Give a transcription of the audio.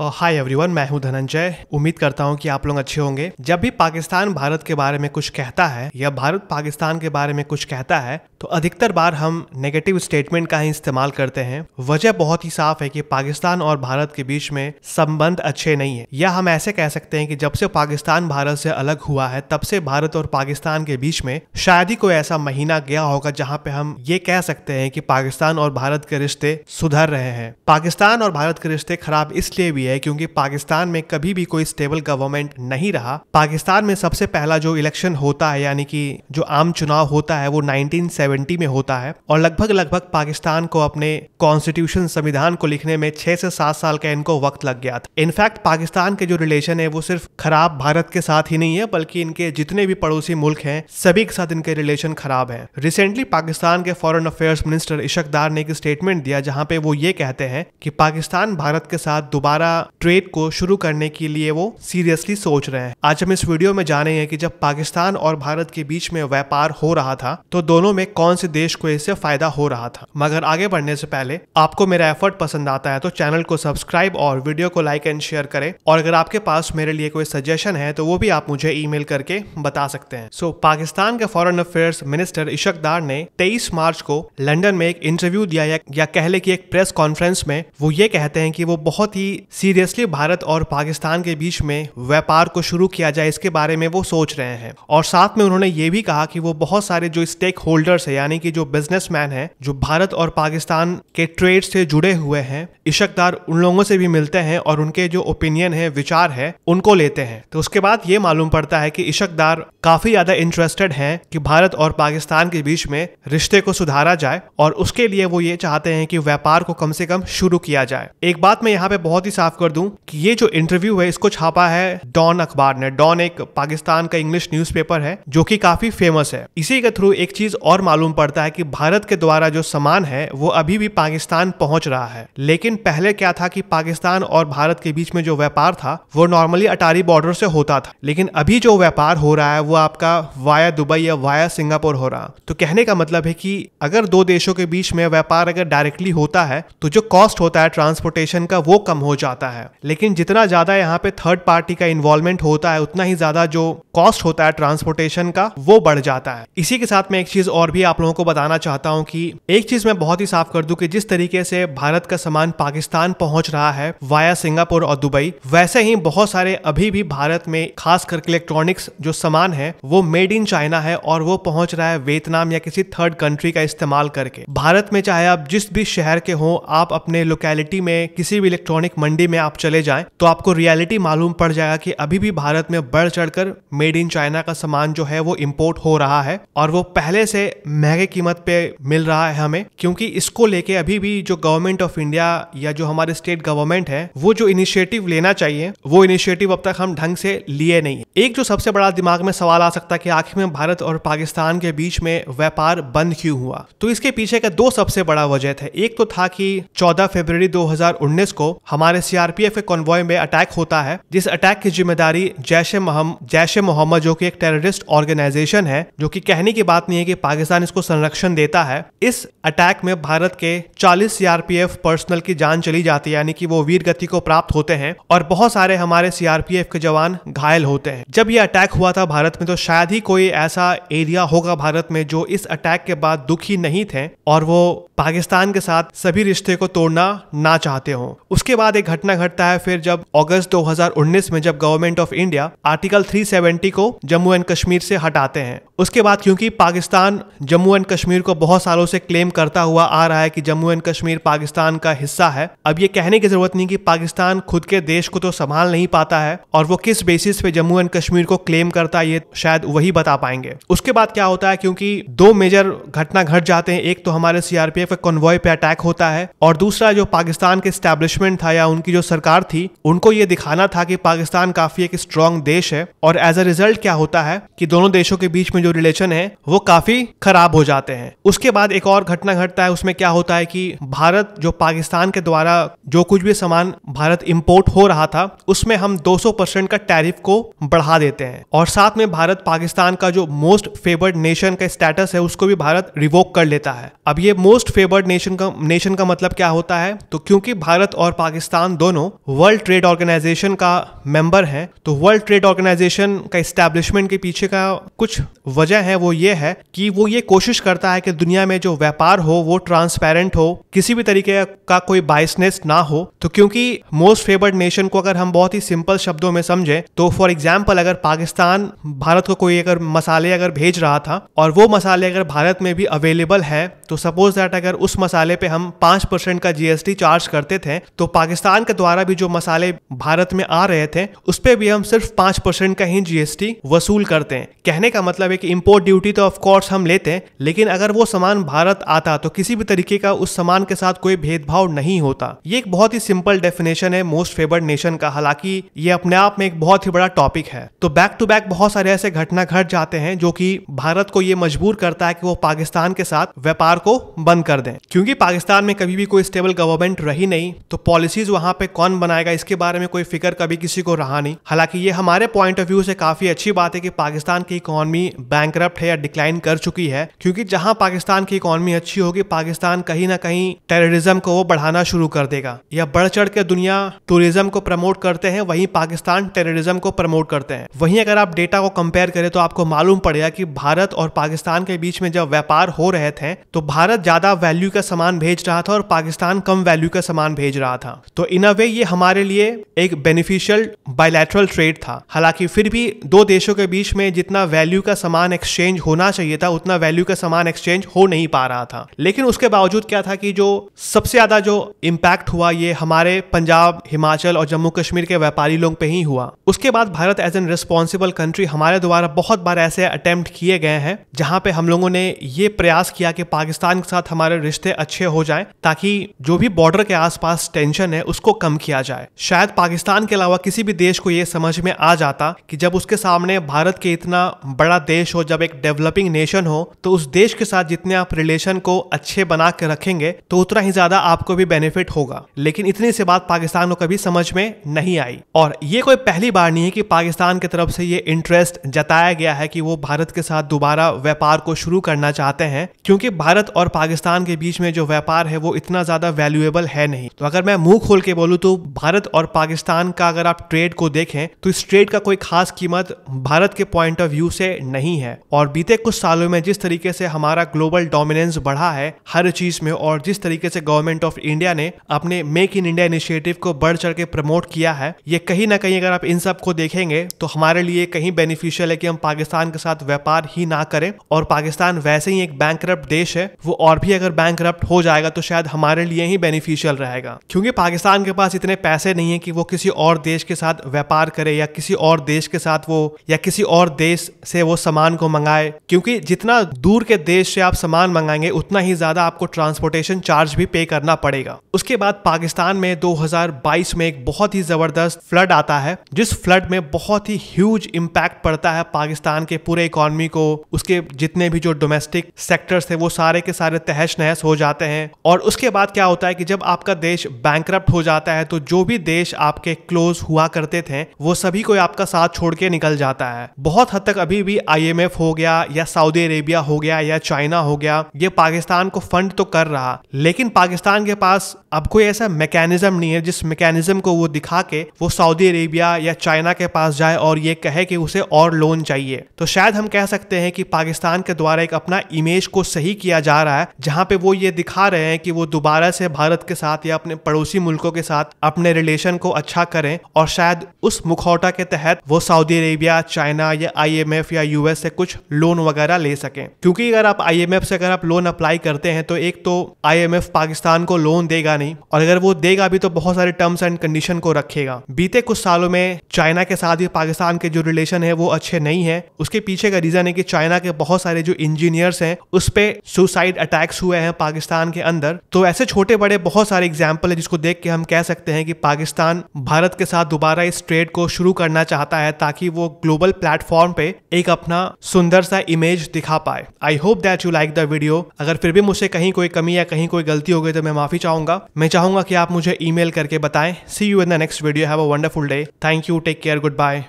hi everyone मैं हूं धनंजय उम्मीद करता हूं कि आप लोग अच्छे होंगे जब भी पाकिस्तान भारत के बारे में कुछ कहता है या भारत पाकिस्तान के बारे में कुछ कहता है तो अधिकतर बार हम नेगेटिव स्टेटमेंट का ही इस्तेमाल करते हैं वजह बहुत ही साफ है कि पाकिस्तान और भारत के बीच में संबंध अच्छे नहीं है या हम ऐसे कह सकते हैं कि जब से पाकिस्तान भारत से अलग हुआ है तब से भारत और पाकिस्तान के बीच में शायद ही कोई ऐसा महीना गया होगा जहाँ पे हम ये कह सकते हैं कि पाकिस्तान और भारत के रिश्ते सुधर रहे हैं पाकिस्तान और भारत के रिश्ते खराब इसलिए भी हुई है क्योंकि पाकिस्तान में कभी भी कोई स्टेबल गवर्नमेंट नहीं रहा पाकिस्तान में सबसे पहला जो इलेक्शन होता है यानी कि जो आम चुनाव होता है वो 1970 में होता है और लगभग लगभग पाकिस्तान को अपने कॉन्स्टिट्यूशन संविधान को लिखने में छह से सात साल का इनको वक्त लग गया था इनफैक्ट पाकिस्तान के जो रिलेशन है वो सिर्फ खराब भारत के साथ ही नहीं है बल्कि इनके जितने भी पड़ोसी मुल्क हैं सभी के साथ इनके रिलेशन खराब है रिसेंटली पाकिस्तान के फॉरन अफेयर्स मिनिस्टर इशकदार ने एक स्टेटमेंट दिया जहां पे वो ये कहते हैं कि पाकिस्तान भारत के साथ दोबारा ट्रेड को शुरू करने के लिए वो सीरियसली सोच रहे हैं आज हम इस वीडियो में जानेंगे कि जब पाकिस्तान और भारत के बीच में व्यापार हो रहा था तो दोनों में कौन से देश को इससे फायदा हो रहा था मगर आगे बढ़ने से पहले आपको मेरा एफर्ट पसंद आता है तो चैनल को सब्सक्राइब और वीडियो को लाइक एंड शेयर करें और अगर आपके पास मेरे लिए कोई सजेशन है तो वो भी आप मुझे ई करके बता सकते हैं सो so, पाकिस्तान के फॉरन अफेयर्स मिनिस्टर इशकदार ने तेईस मार्च को लंडन में एक इंटरव्यू दिया या, कहले की एक प्रेस कॉन्फ्रेंस में वो ये कहते हैं कि वो बहुत ही सीरियसली भारत और पाकिस्तान के बीच में व्यापार को शुरू किया जाए इसके बारे में वो सोच रहे हैं और साथ में उन्होंने ये भी कहा कि वो बहुत सारे जो स्टेक होल्डर्स है यानी कि जो बिजनेसमैन हैं जो भारत और पाकिस्तान के ट्रेड से जुड़े हुए हैं इशकदार उन लोगों से भी मिलते हैं और उनके जो ओपिनियन है विचार है उनको लेते हैं तो उसके बाद ये मालूम पड़ता है कि इशकदार काफी ज्यादा इंटरेस्टेड हैं कि भारत और पाकिस्तान के बीच में रिश्ते को सुधारा जाए और उसके लिए वो ये चाहते हैं कि व्यापार को कम से कम शुरू किया जाए एक बात मैं यहाँ पे बहुत ही साफ साफ कर दूं कि ये जो इंटरव्यू है इसको छापा है डॉन अखबार ने डॉन एक पाकिस्तान का इंग्लिश न्यूज़पेपर है जो कि काफ़ी फेमस है इसी के थ्रू एक चीज़ और मालूम पड़ता है कि भारत के द्वारा जो सामान है वो अभी भी पाकिस्तान पहुंच रहा है लेकिन पहले क्या था कि पाकिस्तान और भारत के बीच में जो व्यापार था वो नॉर्मली अटारी बॉर्डर से होता था लेकिन अभी जो व्यापार हो रहा है वो आपका वाया दुबई या वाया सिंगापुर हो रहा तो कहने का मतलब है कि अगर दो देशों के बीच में व्यापार अगर डायरेक्टली होता है तो जो कॉस्ट होता है ट्रांसपोर्टेशन का वो कम हो जाता जाता है लेकिन जितना ज़्यादा यहाँ पे थर्ड पार्टी का इन्वॉल्वमेंट होता है उतना ही ज़्यादा जो कॉस्ट होता है ट्रांसपोर्टेशन का वो बढ़ जाता है इसी के साथ मैं एक चीज़ और भी आप लोगों को बताना चाहता हूँ कि एक चीज़ मैं बहुत ही साफ कर दू की जिस तरीके से भारत का सामान पाकिस्तान पहुंच रहा है वाया सिंगापुर और दुबई वैसे ही बहुत सारे अभी भी भारत में खास करके इलेक्ट्रॉनिक्स जो सामान है वो मेड इन चाइना है और वो पहुंच रहा है वियतनाम या किसी थर्ड कंट्री का इस्तेमाल करके भारत में चाहे आप जिस भी शहर के हो आप अपने लोकेलिटी में किसी भी इलेक्ट्रॉनिक मंडी में में आप चले जाएं तो आपको रियलिटी मालूम पड़ जाएगा कि अभी भी भारत में बढ़ चढ़कर मेड इन चाइना का सामान जो है वो इम्पोर्ट हो रहा है और वो पहले से महंगे कीमत पे मिल रहा है हमें क्योंकि इसको लेके अभी भी जो गवर्नमेंट ऑफ इंडिया या जो हमारे स्टेट गवर्नमेंट है वो जो इनिशिएटिव लेना चाहिए वो इनिशिएटिव अब तक हम ढंग से लिए नहीं एक जो सबसे बड़ा दिमाग में सवाल आ सकता है कि आखिर में भारत और पाकिस्तान के बीच में व्यापार बंद क्यों हुआ तो इसके पीछे का दो सबसे बड़ा वजह थे एक तो था कि 14 फरवरी 2019 को हमारे सिया सीआरपीएफ के कॉन्वॉय में अटैक होता है जिस अटैक की जिम्मेदारी जैश ए महम जैश ए मोहम्मद जो की एक टेररिस्ट ऑर्गेनाइजेशन है जो की कहने की बात नहीं है की पाकिस्तान इसको संरक्षण देता है इस अटैक में भारत के चालीस सीआरपीएफ पर्सनल की जान चली जाती है यानी कि वो वीर गति को प्राप्त होते हैं और बहुत सारे हमारे सीआरपीएफ के जवान घायल होते हैं जब ये अटैक हुआ था भारत में तो शायद ही कोई ऐसा एरिया होगा भारत में जो इस अटैक के बाद दुखी नहीं थे और वो पाकिस्तान के साथ सभी रिश्ते को तोड़ना ना चाहते हो उसके बाद एक घटना घटना घटता है फिर जब अगस्त 2019 में जब गवर्नमेंट ऑफ इंडिया आर्टिकल 370 को जम्मू एंड कश्मीर से हटाते हैं उसके बाद क्योंकि पाकिस्तान जम्मू एंड कश्मीर को बहुत सालों से क्लेम करता हुआ आ रहा है कि जम्मू एंड कश्मीर पाकिस्तान का हिस्सा है अब ये कहने की जरूरत नहीं कि पाकिस्तान खुद के देश को तो संभाल नहीं पाता है और वो किस बेसिस पे जम्मू एंड कश्मीर को क्लेम करता है ये शायद वही बता पाएंगे उसके बाद क्या होता है क्योंकि दो मेजर घटना घट जाते हैं एक तो हमारे सीआरपीएफ कॉन्वॉय पे अटैक होता है और दूसरा जो पाकिस्तान के स्टैब्लिशमेंट था या उनकी की जो सरकार थी उनको ये दिखाना था कि पाकिस्तान काफी एक स्ट्रांग देश है और एज अ रिजल्ट क्या होता है कि दोनों देशों के बीच में जो रिलेशन है वो काफी खराब हो जाते हैं उसके बाद एक और घटना घटता है उसमें क्या होता है कि भारत जो पाकिस्तान के द्वारा जो कुछ भी सामान भारत इम्पोर्ट हो रहा था उसमें हम दो का टैरिफ को बढ़ा देते हैं और साथ में भारत पाकिस्तान का जो मोस्ट फेवर्ड नेशन का स्टेटस है उसको भी भारत रिवोक कर लेता है अब ये मोस्ट फेवर्ड नेशन का नेशन का मतलब क्या होता है तो क्योंकि भारत और पाकिस्तान दोनों वर्ल्ड ट्रेड ऑर्गेनाइजेशन का मेंबर हैं तो वर्ल्ड ट्रेड ऑर्गेनाइजेशन का इस्टेब्लिशमेंट के पीछे का कुछ वजह है वो ये है कि वो ये कोशिश करता है कि दुनिया में जो व्यापार हो वो ट्रांसपेरेंट हो किसी भी तरीके का कोई बाइसनेस ना हो तो क्योंकि मोस्ट फेवर्ड नेशन को अगर हम बहुत ही सिंपल शब्दों में समझें तो फॉर एग्जाम्पल अगर पाकिस्तान भारत को कोई अगर मसाले अगर भेज रहा था और वो मसाले अगर भारत में भी अवेलेबल है तो सपोज दैट अगर उस मसाले पे हम पांच परसेंट का जीएसटी चार्ज करते थे तो पाकिस्तान का द्वारा भी जो मसाले भारत में आ रहे थे उस पर भी हम सिर्फ पांच परसेंट का ही जीएसटी वसूल करते हैं कहने का मतलब है कि इम्पोर्ट ड्यूटी तो ऑफकोर्स हम लेते हैं लेकिन अगर वो सामान भारत आता तो किसी भी तरीके का उस सामान के साथ कोई भेदभाव नहीं होता ये एक बहुत ही सिंपल डेफिनेशन है मोस्ट फेवर्ड नेशन का हालांकि ये अपने आप में एक बहुत ही बड़ा टॉपिक है तो बैक टू बैक बहुत सारे ऐसे घटना घट जाते हैं जो कि भारत को ये मजबूर करता है कि वो पाकिस्तान के साथ व्यापार को बंद कर दें क्योंकि पाकिस्तान में कभी भी कोई स्टेबल गवर्नमेंट रही नहीं तो पॉलिसीज वहां पर पे कौन बनाएगा इसके बारे में कोई फिक्र कभी किसी को रहा नहीं हालांकि ये हमारे पॉइंट ऑफ व्यू से काफी अच्छी बात है कि पाकिस्तान की इकोनॉमी बैंक है या डिक्लाइन कर चुकी है क्योंकि जहां पाकिस्तान की इकोनॉमी अच्छी होगी पाकिस्तान कहीं ना कहीं टेररिज्म को वो बढ़ाना शुरू कर देगा या बढ़ चढ़ के दुनिया टूरिज्म को प्रमोट करते हैं वहीं पाकिस्तान टेररिज्म को प्रमोट करते हैं वहीं अगर आप डेटा को कंपेयर करें तो आपको मालूम पड़ेगा कि भारत और पाकिस्तान के बीच में जब व्यापार हो रहे थे तो भारत ज्यादा वैल्यू का सामान भेज रहा था और पाकिस्तान कम वैल्यू का सामान भेज रहा था तो इन अ वे ये हमारे लिए एक बेनिफिशियल बायलैटरल ट्रेड था हालांकि फिर भी दो देशों के बीच में जितना वैल्यू का सामान एक्सचेंज होना चाहिए था उतना वैल्यू का सामान एक्सचेंज हो नहीं पा रहा था लेकिन उसके बावजूद क्या था कि जो सबसे ज्यादा जो इम्पैक्ट हुआ ये हमारे पंजाब हिमाचल और जम्मू कश्मीर के व्यापारी लोग पे ही हुआ उसके बाद Bharat as an responsible country हमारे द्वारा बहुत बार ऐसे अटेम्प्ट किए गए हैं जहां पे हम लोगों ने ये प्रयास किया कि पाकिस्तान के साथ हमारे रिश्ते अच्छे हो जाए ताकि जो भी बॉर्डर के आसपास टेंशन है उसको कम किया जाए शायद पाकिस्तान के अलावा किसी भी देश को यह समझ में आ जाता कि जब उसके सामने भारत के इतना बड़ा देश हो जब एक डेवलपिंग नेशन हो तो उस देश के साथ जितने आप रिलेशन को अच्छे बना के रखेंगे तो उतना ही ज्यादा आपको भी बेनिफिट होगा लेकिन इतनी सी बात पाकिस्तान को कभी समझ में नहीं आई और ये कोई पहली बार नहीं है कि पाकिस्तान की तरफ से ये इंटरेस्ट जताया गया है कि वो भारत के साथ दोबारा व्यापार को शुरू करना चाहते हैं क्योंकि भारत और पाकिस्तान के बीच में जो व्यापार है वो इतना ज्यादा वैल्यूएबल है नहीं तो अगर मैं मुंह खोल के बोलूँ बोलूँ तो भारत और पाकिस्तान का अगर आप ट्रेड को देखें तो इस ट्रेड का कोई खास कीमत भारत के पॉइंट ऑफ व्यू से नहीं है और बीते कुछ सालों में जिस तरीके से हमारा ग्लोबल डोमिनेंस बढ़ा है हर चीज में और जिस तरीके से गवर्नमेंट ऑफ इंडिया ने अपने मेक इन इंडिया इनिशिएटिव को बढ़ चढ़ के प्रमोट किया है ये कहीं ना कहीं अगर आप इन सब को देखेंगे तो हमारे लिए कहीं बेनिफिशियल है कि हम पाकिस्तान के साथ व्यापार ही ना करें और पाकिस्तान वैसे ही एक बैंक देश है वो और भी अगर बैंक हो जाएगा तो शायद हमारे लिए ही बेनिफिशियल रहेगा क्योंकि पाकिस्तान के पास पास इतने पैसे नहीं है कि वो किसी और देश के साथ व्यापार करे या किसी और देश के साथ वो या किसी और देश से वो सामान को मंगाए क्योंकि जितना दूर के देश से आप सामान मंगाएंगे उतना ही ज्यादा आपको ट्रांसपोर्टेशन चार्ज भी पे करना पड़ेगा उसके बाद पाकिस्तान में 2022 में एक बहुत ही जबरदस्त फ्लड आता है जिस फ्लड में बहुत ही ह्यूज इम्पैक्ट पड़ता है पाकिस्तान के पूरे इकोनॉमी को उसके जितने भी जो डोमेस्टिक सेक्टर्स थे वो सारे के सारे तहस नहस हो जाते हैं और उसके बाद क्या होता है कि जब आपका देश बैंक हो जाता जाता है तो जो भी देश आपके क्लोज हुआ करते थे वो सभी कोई आपका साथ छोड़ के निकल जाता है बहुत हद तक अभी भी आई हो गया या सऊदी अरेबिया हो गया या चाइना हो गया ये पाकिस्तान को फंड तो कर रहा लेकिन पाकिस्तान के पास अब कोई ऐसा मैकेनिज्म नहीं है जिस मैकेनिज्म को वो दिखा के वो सऊदी अरेबिया या चाइना के पास जाए और ये कहे कि उसे और लोन चाहिए तो शायद हम कह सकते हैं कि पाकिस्तान के द्वारा एक अपना इमेज को सही किया जा रहा है जहां पे वो ये दिखा रहे हैं कि वो दोबारा से भारत के साथ या अपने पड़ोसी मुल्कों के साथ साथ अपने रिलेशन को अच्छा करें और शायद उस मुखौटा के तहत वो सऊदी अरेबिया चाइना या आईएमएफ या यूएस से कुछ लोन वगैरह ले सकें क्योंकि अगर आप आईएमएफ से अगर आप लोन अप्लाई करते हैं तो एक तो आईएमएफ पाकिस्तान को लोन देगा नहीं और अगर वो देगा भी तो बहुत सारे टर्म्स एंड कंडीशन को रखेगा बीते कुछ सालों में चाइना के साथ ही पाकिस्तान के जो रिलेशन है वो अच्छे नहीं है उसके पीछे का रीजन है कि चाइना के बहुत सारे जो इंजीनियर्स हैं उस पर सुसाइड अटैक्स हुए हैं पाकिस्तान के अंदर तो ऐसे छोटे बड़े बहुत सारे एग्जाम्पल है जिसको देख के हम कह सकते हैं कि पाकिस्तान भारत के साथ दोबारा इस ट्रेड को शुरू करना चाहता है ताकि वो ग्लोबल प्लेटफॉर्म पे एक अपना सुंदर सा इमेज दिखा पाए I hope that you like the video अगर फिर भी मुझसे कहीं कोई कमी या कहीं कोई गलती हो गई तो मैं माफी चाहूंगा मैं चाहूंगा कि आप मुझे ई करके बताएं see you in the next video have a wonderful day thank you take care good bye